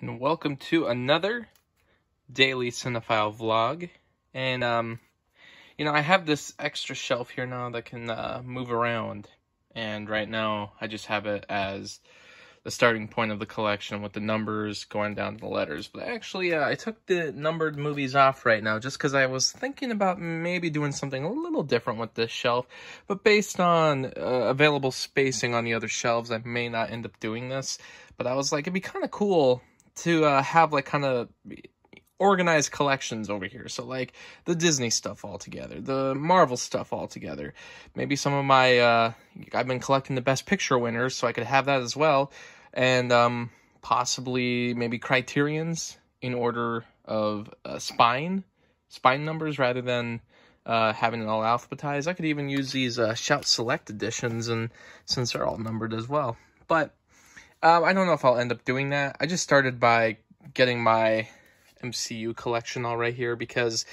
and welcome to another daily cinephile vlog. And, um, you know, I have this extra shelf here now that can uh, move around. And right now, I just have it as the starting point of the collection with the numbers going down to the letters. But actually, uh, I took the numbered movies off right now just because I was thinking about maybe doing something a little different with this shelf. But based on uh, available spacing on the other shelves, I may not end up doing this. But I was like, it'd be kind of cool to uh, have like kind of organized collections over here. So like the Disney stuff all together, the Marvel stuff all together. Maybe some of my uh, I've been collecting the Best Picture winners, so I could have that as well, and um, possibly maybe Criterion's in order of uh, spine spine numbers rather than uh, having it all alphabetized. I could even use these uh, Shout Select editions, and since they're all numbered as well. But um, I don't know if I'll end up doing that. I just started by getting my MCU collection all right here because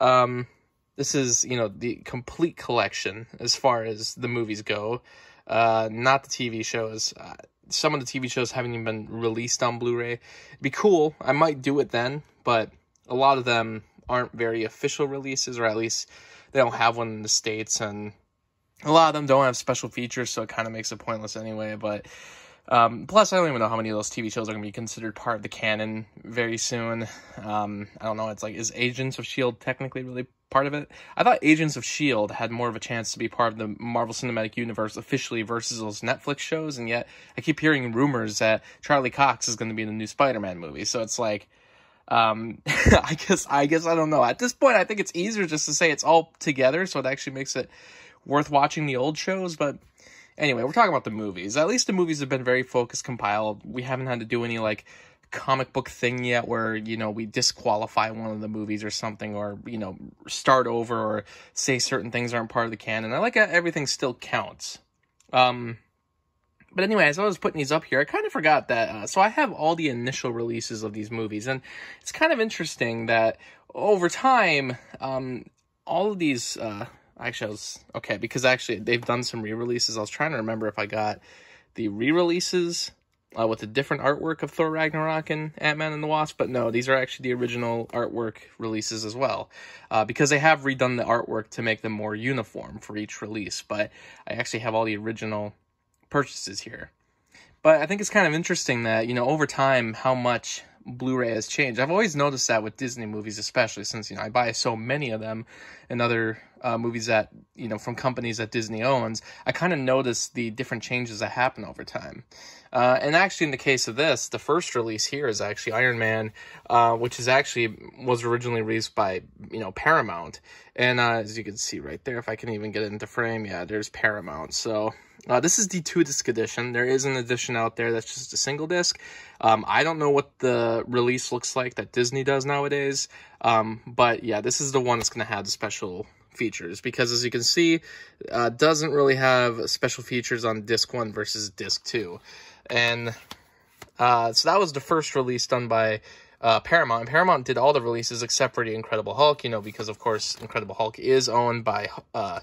um, this is, you know, the complete collection as far as the movies go, uh, not the TV shows. Uh, some of the TV shows haven't even been released on Blu-ray. It'd be cool. I might do it then, but a lot of them aren't very official releases, or at least they don't have one in the States, and a lot of them don't have special features, so it kind of makes it pointless anyway, but um, plus, I don't even know how many of those TV shows are going to be considered part of the canon very soon. Um, I don't know. It's like, is Agents of S.H.I.E.L.D. technically really part of it? I thought Agents of S.H.I.E.L.D. had more of a chance to be part of the Marvel Cinematic Universe officially versus those Netflix shows, and yet I keep hearing rumors that Charlie Cox is going to be in the new Spider Man movie. So it's like, um, I guess I guess I don't know. At this point, I think it's easier just to say it's all together, so it actually makes it worth watching the old shows, but Anyway, we're talking about the movies. At least the movies have been very focused, compiled. We haven't had to do any like comic book thing yet where you know we disqualify one of the movies or something or you know start over or say certain things aren't part of the canon i like how everything still counts um but anyway as i was putting these up here i kind of forgot that uh, so i have all the initial releases of these movies and it's kind of interesting that over time um all of these uh Actually, I was okay because actually they've done some re-releases. I was trying to remember if I got the re-releases uh, with a different artwork of Thor Ragnarok and Ant Man and the Wasp, but no, these are actually the original artwork releases as well, uh, because they have redone the artwork to make them more uniform for each release. But I actually have all the original purchases here. But I think it's kind of interesting that, you know, over time, how much Blu-ray has changed. I've always noticed that with Disney movies, especially since you know I buy so many of them, and other uh, movies that you know from companies that Disney owns. I kind of notice the different changes that happen over time. Uh, and actually, in the case of this, the first release here is actually Iron Man, uh, which is actually was originally released by you know Paramount, and uh, as you can see right there, if I can even get it into frame, yeah, there's Paramount. So uh, this is the two disc edition. There is an edition out there that's just a single disc. Um, I don't know what the release looks like that Disney does nowadays, um, but yeah, this is the one that's going to have the special features because as you can see, uh, doesn't really have special features on disc one versus disc two. And uh, so that was the first release done by uh, Paramount. And Paramount did all the releases except for the Incredible Hulk, you know, because of course Incredible Hulk is owned by uh,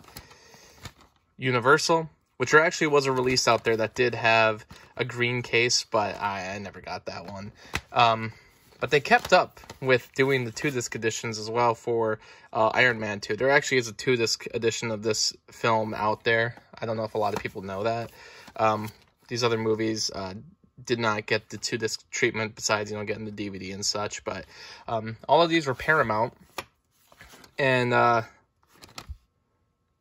Universal which there actually was a release out there that did have a green case, but I, I never got that one. Um, but they kept up with doing the two disc editions as well for uh, Iron Man 2. There actually is a two disc edition of this film out there. I don't know if a lot of people know that. Um, these other movies uh, did not get the two disc treatment besides, you know, getting the DVD and such. But um, all of these were Paramount. And uh,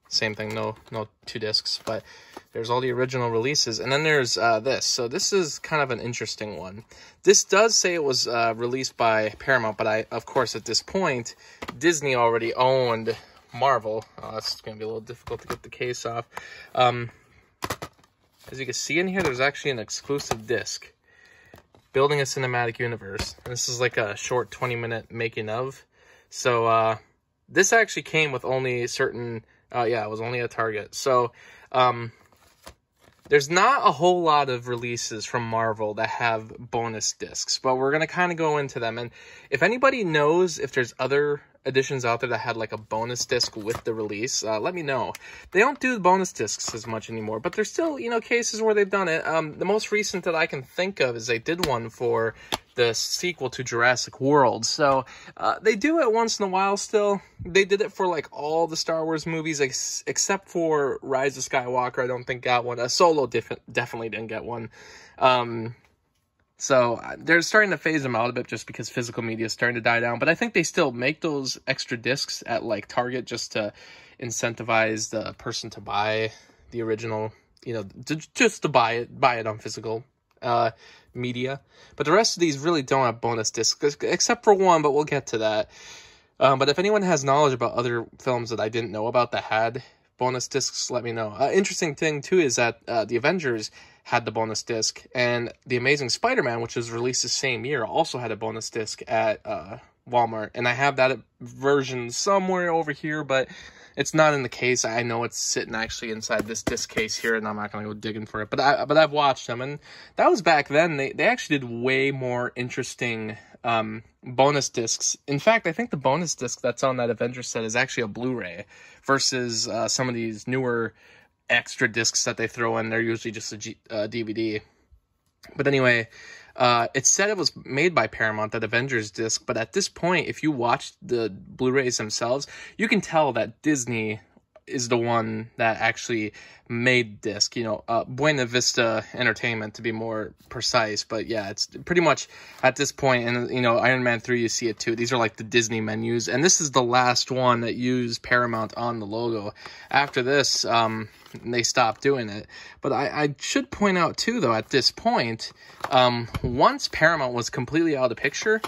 same thing, no, no two discs. But there's all the original releases. And then there's uh, this. So this is kind of an interesting one. This does say it was uh, released by Paramount, but I, of course, at this point, Disney already owned Marvel. Oh, that's going to be a little difficult to get the case off. Um, as you can see in here, there's actually an exclusive disc. Building a Cinematic Universe. And this is like a short 20-minute making of. So, uh, this actually came with only certain uh yeah it was only a target so um there's not a whole lot of releases from Marvel that have bonus discs, but we're going to kind of go into them. And if anybody knows if there's other editions out there that had like a bonus disc with the release, uh, let me know. They don't do bonus discs as much anymore, but there's still, you know, cases where they've done it. Um, the most recent that I can think of is they did one for the sequel to Jurassic World. So uh, they do it once in a while still. They did it for like all the Star Wars movies ex except for Rise of Skywalker. I don't think got one. A uh, Solo definitely didn't get one. Um, so uh, they're starting to phase them out a bit just because physical media is starting to die down. But I think they still make those extra discs at like Target just to incentivize the person to buy the original, you know, to, just to buy it, buy it on physical uh, media. But the rest of these really don't have bonus discs, except for one, but we'll get to that. Um, but if anyone has knowledge about other films that I didn't know about that had bonus discs, let me know. Uh, interesting thing, too, is that uh, the Avengers had the bonus disc, and The Amazing Spider Man, which was released the same year, also had a bonus disc at uh, Walmart. And I have that version somewhere over here, but it's not in the case. I know it's sitting actually inside this disc case here, and I'm not going to go digging for it. But I, but I've watched them, and that was back then. They they actually did way more interesting um, bonus discs. In fact, I think the bonus disc that's on that Avengers set is actually a Blu-ray versus uh, some of these newer extra discs that they throw in. They're usually just a G uh, DVD. But anyway, uh, it said it was made by Paramount, that Avengers disc, but at this point, if you watch the Blu-rays themselves, you can tell that Disney is the one that actually made disc you know uh, buena vista entertainment to be more precise but yeah it's pretty much at this point and you know iron man 3 you see it too these are like the disney menus and this is the last one that used paramount on the logo after this um, they stopped doing it but I, I, should point out too though at this point um, once paramount was completely out of the picture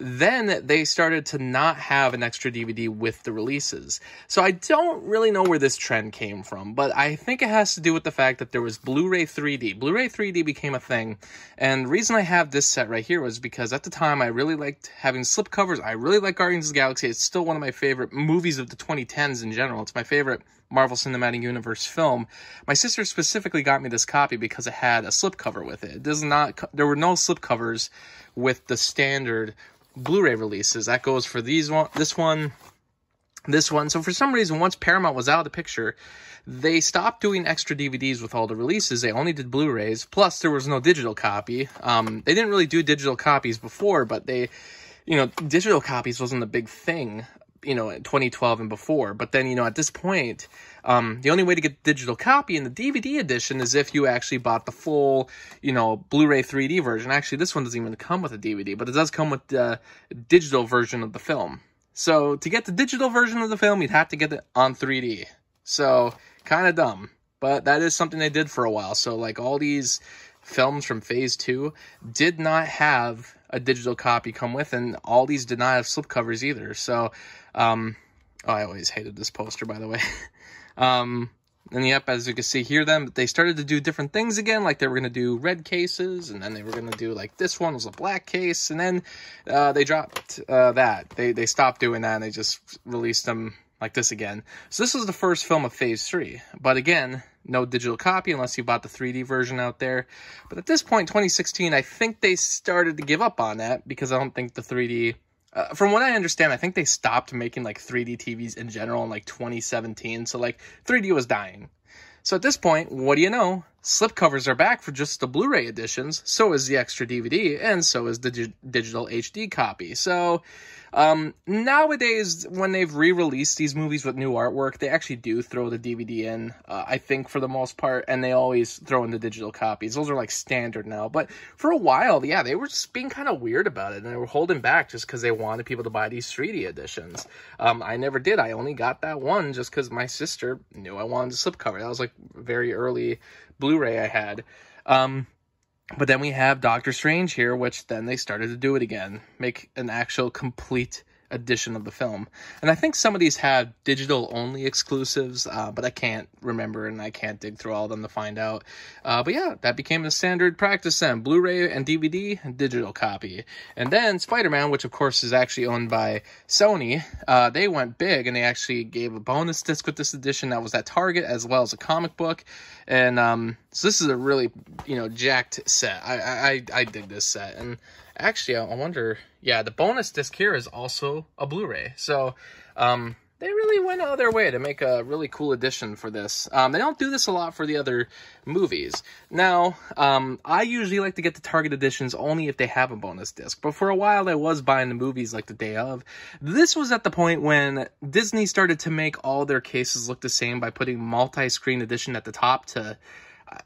then they started to not have an extra DVD with the releases. So I don't really know where this trend came from, but I think it has to do with the fact that there was Blu-ray 3D. Blu-ray 3D became a thing, and the reason I have this set right here was because at the time I really liked having slipcovers. I really like Guardians of the Galaxy. It's still one of my favorite movies of the 2010s in general. It's my favorite Marvel Cinematic Universe film. My sister specifically got me this copy because it had a slipcover with it. It does not there were no slipcovers with the standard Blu-ray releases. That goes for these one this one this one. So for some reason, once Paramount was out of the picture, they stopped doing extra DVDs with all the releases. They only did Blu-rays. Plus, there was no digital copy. Um, they didn't really do digital copies before, but they, you know, digital copies wasn't a big thing you know, 2012 and before. But then, you know, at this point, um, the only way to get the digital copy in the DVD edition is if you actually bought the full, you know, Blu-ray 3D version. Actually, this one doesn't even come with a DVD, but it does come with the uh, digital version of the film. So to get the digital version of the film, you'd have to get it on 3D. So kind of dumb, but that is something they did for a while. So like all these films from phase two did not have a digital copy come with, and all these did not have slipcovers either. So, um, oh, I always hated this poster, by the way. um, and yep, as you can see here, then they started to do different things again. Like they were going to do red cases, and then they were going to do like this one was a black case, and then uh, they dropped uh, that. They they stopped doing that, and they just released them like this again. So this was the first film of Phase 3, but again, no digital copy unless you bought the 3D version out there. But at this point, 2016, I think they started to give up on that because I don't think the 3D... Uh, from what I understand, I think they stopped making like 3D TVs in general in like 2017, so like 3D was dying. So at this point, what do you know? Slipcovers are back for just the Blu-ray editions, so is the extra DVD, and so is the digital HD copy. So um, nowadays, when they've re-released these movies with new artwork, they actually do throw the DVD in, uh, I think, for the most part, and they always throw in the digital copies. Those are, like, standard now. But for a while, yeah, they were just being kind of weird about it, and they were holding back just because they wanted people to buy these 3D editions. Um, I never did. I only got that one just because my sister knew I wanted a slipcover. That was, like, very early Blu-ray I had. Um, but then we have Doctor Strange here, which then they started to do it again, make an actual complete edition of the film. And I think some of these have digital only exclusives, uh, but I can't remember and I can't dig through all of them to find out. Uh, but yeah, that became the standard practice then Blu ray and DVD, and digital copy. And then Spider Man, which of course is actually owned by Sony, uh, they went big and they actually gave a bonus disc with this edition that was at Target as well as a comic book. And um, so this is a really, you know, jacked set. I, I, I dig this set. And actually, I wonder, yeah, the bonus disc here is also a Blu-ray. So um, they really went out of their way to make a really cool edition for this. Um, they don't do this a lot for the other movies. Now, um, I usually like to get the Target editions only if they have a bonus disc, but for a while I was buying the movies like the day of. This was at the point when Disney started to make all their cases look the same by putting multi-screen edition at the top to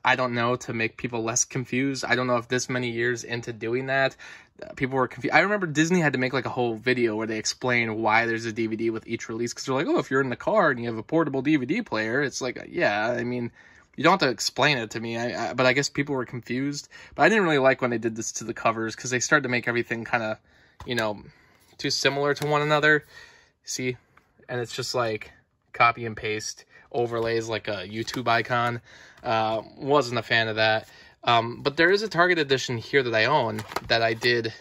I don't know, to make people less confused. I don't know if this many years into doing that, uh, people were confused. I remember Disney had to make like a whole video where they explain why there's a DVD with each release because they're like, oh, if you're in the car and you have a portable DVD player, it's like, uh, yeah, I mean, you don't have to explain it to me. I, I but I guess people were confused. But I didn't really like when they did this to the covers because they started to make everything kind of, you know, too similar to one another. See, and it's just like copy and paste overlays like a YouTube icon. Uh, wasn't a fan of that. Um, but there is a Target edition here that I own that I did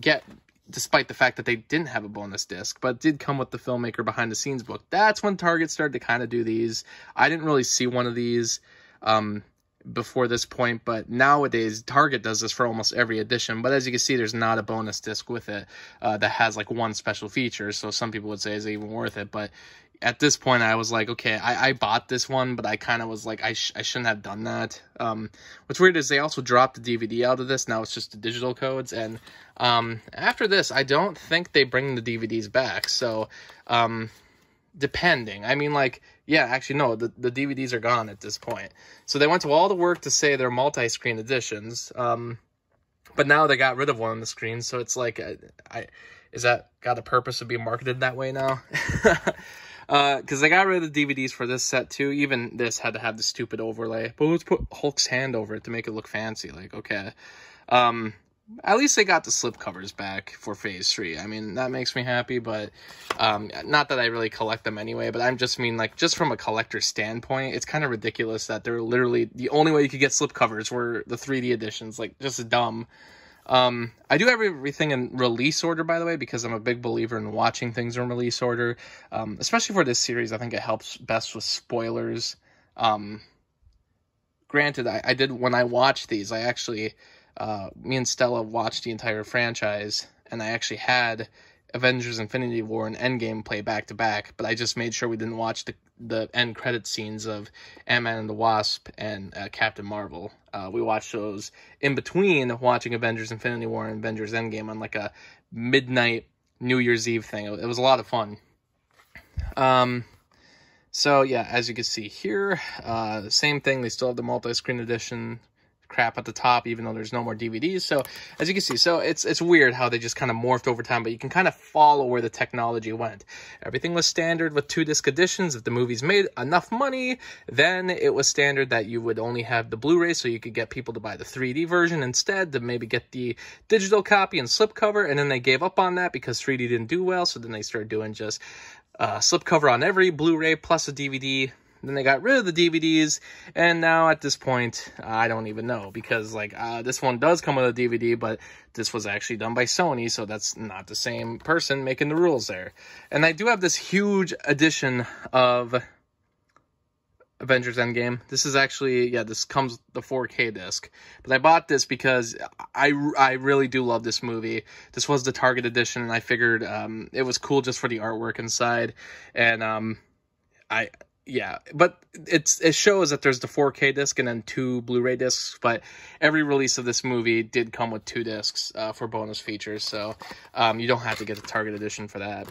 get despite the fact that they didn't have a bonus disc, but did come with the filmmaker behind the scenes book. That's when Target started to kind of do these. I didn't really see one of these. Um, before this point, but nowadays Target does this for almost every edition. But as you can see, there's not a bonus disc with it uh, that has like one special feature. So some people would say, is it even worth it? But at this point, I was like, okay, I, I bought this one, but I kind of was like, I, sh I shouldn't have done that. Um, what's weird is they also dropped the DVD out of this. Now it's just the digital codes. And um, after this, I don't think they bring the DVDs back. So um, depending. I mean, like, yeah, actually, no, the, the DVDs are gone at this point. So they went to all the work to say they're multi-screen editions, um, but now they got rid of one on the screen, so it's like, I, uh, I is that got a purpose of being marketed that way now? Because uh, they got rid of the DVDs for this set too. Even this had to have the stupid overlay, but let's put Hulk's hand over it to make it look fancy. Like, okay. Um, at least they got the slip covers back for phase three. I mean, that makes me happy, but um, not that I really collect them anyway, but I'm just mean like just from a collector standpoint, it's kind of ridiculous that they're literally the only way you could get slip covers were the 3D editions, like just dumb. Um, I do everything in release order, by the way, because I'm a big believer in watching things in release order. Um, especially for this series, I think it helps best with spoilers. Um, granted, I, I did when I watched these, I actually uh, me and Stella watched the entire franchise, and I actually had Avengers: Infinity War and Endgame play back to back, but I just made sure we didn't watch the the end credit scenes of Ant Man and the Wasp and uh, Captain Marvel. Uh, we watched those in between watching Avengers: Infinity War and Avengers: Endgame on like a midnight New Year's Eve thing. It was a lot of fun. Um, so yeah, as you can see here, uh, same thing. They still have the multi-screen edition crap at the top, even though there's no more DVDs. So as you can see, so it's it's weird how they just kind of morphed over time, but you can kind of follow where the technology went. Everything was standard with two disc editions. If the movies made enough money, then it was standard that you would only have the Blu-ray, so you could get people to buy the 3D version instead to maybe get the digital copy and slipcover. And then they gave up on that because 3D didn't do well, so then they started doing just uh, slipcover on every Blu-ray plus a DVD then they got rid of the DVDs, and now at this point, I don't even know because like uh, this one does come with a DVD, but this was actually done by Sony, so that's not the same person making the rules there. And I do have this huge edition of Avengers Endgame. This is actually, yeah, this comes the 4K disc. But I bought this because I, I really do love this movie. This was the Target edition, and I figured um, it was cool just for the artwork inside. And um, I yeah, but it's it shows that there's the 4K disc and then two Blu-ray discs. But every release of this movie did come with two discs uh, for bonus features, so um, you don't have to get the Target edition for that.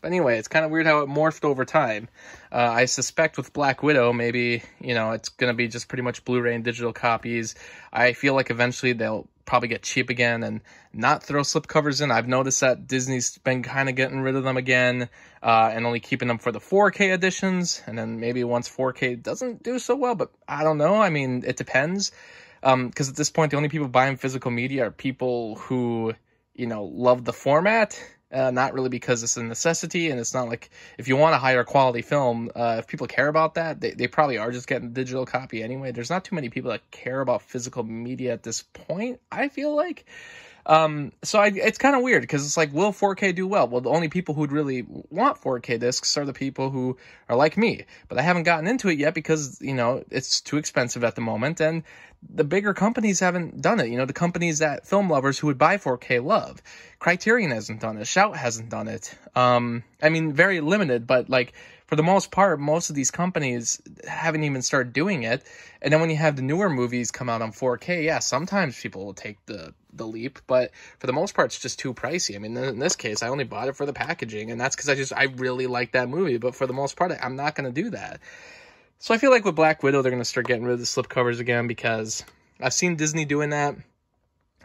But anyway, it's kind of weird how it morphed over time. Uh, I suspect with Black Widow, maybe you know it's gonna be just pretty much Blu-ray and digital copies. I feel like eventually they'll probably get cheap again and not throw slipcovers in. I've noticed that Disney's been kind of getting rid of them again uh, and only keeping them for the 4K editions. And then maybe once 4K doesn't do so well, but I don't know. I mean, it depends. Because um, at this point, the only people buying physical media are people who, you know, love the format uh, not really because it's a necessity and it's not like if you want a higher quality film uh, if people care about that they, they probably are just getting digital copy anyway there's not too many people that care about physical media at this point i feel like um, so I, it's kind of weird because it's like, will 4K do well? Well, the only people who'd really want 4K discs are the people who are like me. But I haven't gotten into it yet because, you know, it's too expensive at the moment. And the bigger companies haven't done it. You know, the companies that film lovers who would buy 4K love. Criterion hasn't done it. Shout hasn't done it. Um, I mean, very limited, but like for the most part, most of these companies haven't even started doing it. And then when you have the newer movies come out on 4K, yeah, sometimes people will take the the leap, but for the most part, it's just too pricey. I mean, in this case, I only bought it for the packaging, and that's because I just I really like that movie. But for the most part, I'm not going to do that. So I feel like with Black Widow, they're going to start getting rid of the slipcovers again because I've seen Disney doing that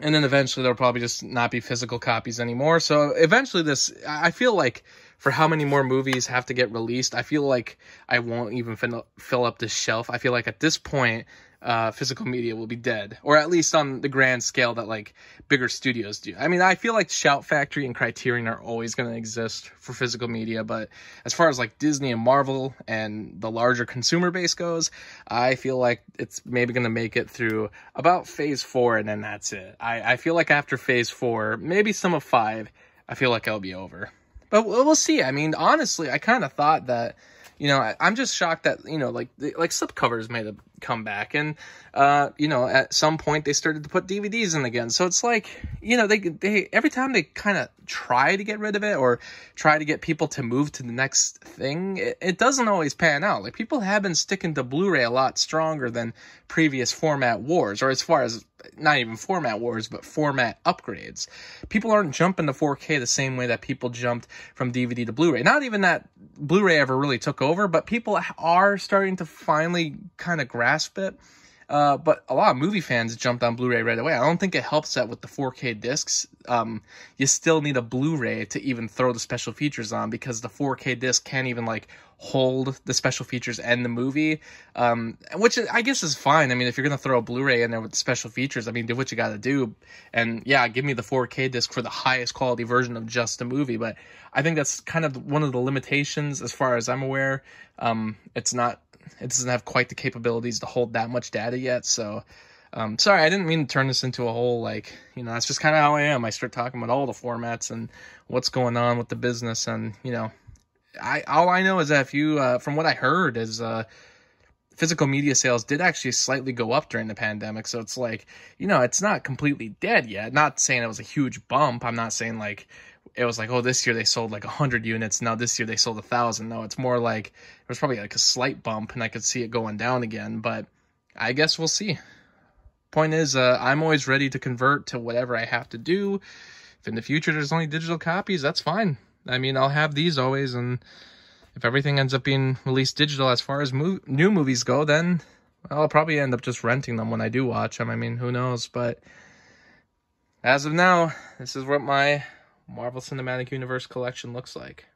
and then eventually there'll probably just not be physical copies anymore. So eventually, this I feel like for how many more movies have to get released, I feel like I won't even fill up this shelf. I feel like at this point, uh, physical media will be dead, or at least on the grand scale that like bigger studios do. I mean, I feel like Shout Factory and Criterion are always going to exist for physical media, but as far as like Disney and Marvel and the larger consumer base goes, I feel like it's maybe going to make it through about phase four and then that's it. I, I feel like after phase four, maybe some of five, I feel like I'll be over but we'll see. I mean, honestly, I kind of thought that, you know, I, am just shocked that you know, like like slipcovers made a comeback, and uh, you know, at some point they started to put DVDs in again. So it's like, you know, they they every time they kind of try to get rid of it or try to get people to move to the next thing, it, it doesn't always pan out. Like people have been sticking to Blu-ray a lot stronger than previous format wars, or as far as not even format wars, but format upgrades. People aren't jumping to 4K the same way that people jumped from DVD to Blu-ray. Not even that Blu-ray ever really took over, but people are starting to finally kind of grasp it. Uh, but a lot of movie fans jumped on Blu-ray right away. I don't think it helps that with the 4K discs, um, you still need a Blu-ray to even throw the special features on because the 4K disc can't even like hold the special features and the movie, um, which I guess is fine. I mean, if you're gonna throw a Blu-ray in there with the special features, I mean, do what you gotta do. And yeah, give me the 4K disc for the highest quality version of just the movie. But I think that's kind of one of the limitations, as far as I'm aware. Um, it's not it doesn't have quite the capabilities to hold that much data yet. So, um, sorry, I didn't mean to turn this into a whole, like, you know, that's just kind of how I am. I start talking about all the formats and what's going on with the business. And, you know, I, all I know is that if you, uh, from what I heard is, uh, physical media sales did actually slightly go up during the pandemic. So it's like, you know, it's not completely dead yet. Not saying it was a huge bump. I'm not saying like it was like, oh, this year they sold like 100 units. Now this year they sold 1,000. No, it's more like it was probably like a slight bump and I could see it going down again. But I guess we'll see. Point is, uh, I'm always ready to convert to whatever I have to do. If in the future there's only digital copies, that's fine. I mean, I'll have these always. And if everything ends up being released digital as far as new movies go, then I'll probably end up just renting them when I do watch them. I mean, who knows? But as of now, this is what my Marvel Cinematic Universe collection looks like.